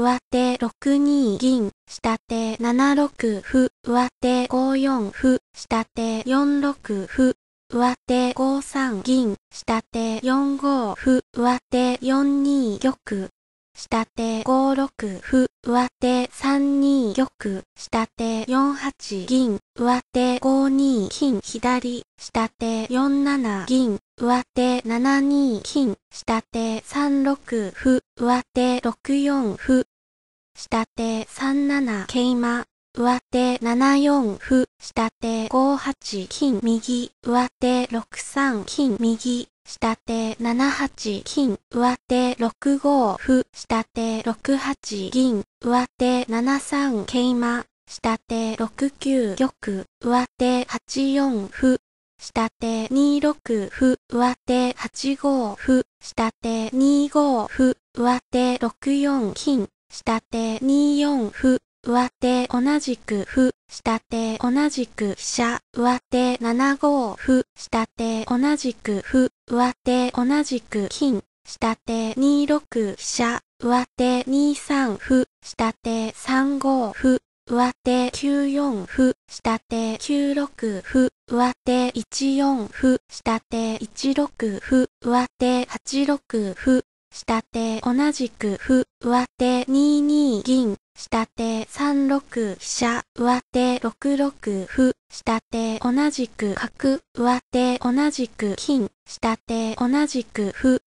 上手6二銀、下手7六歩、上手5四歩、下手4六歩、上手5三銀、下手4五歩、上手4二玉。下手5六歩、上手3二玉、下手4八銀、上手5二金左、下手4七銀、上手7二金、下手3六歩、上手6四歩、下手3七桂馬、上手7 4歩、下手5 8金右、上手6 3金右、下手7 8金、上手6 5歩、下手6 8銀、上手7三桂馬、下手6 9玉、上手8 4歩、下手2 6歩、上手8五歩、下手2五歩、上手6 4金、下手2四歩、上手同じく歩、下手同じく飛車、上手7五歩、下手同じく歩、上手同じく金、下手2六飛車、上手2三歩、下手3五歩、上手9四歩、下手9六歩、上手1四歩、下手1六歩、上手8六歩、下手同じくふ、上手二二銀、下手三六飛車、上手六六ふ。下手同じく角、上手同じく金、下手同じくふ、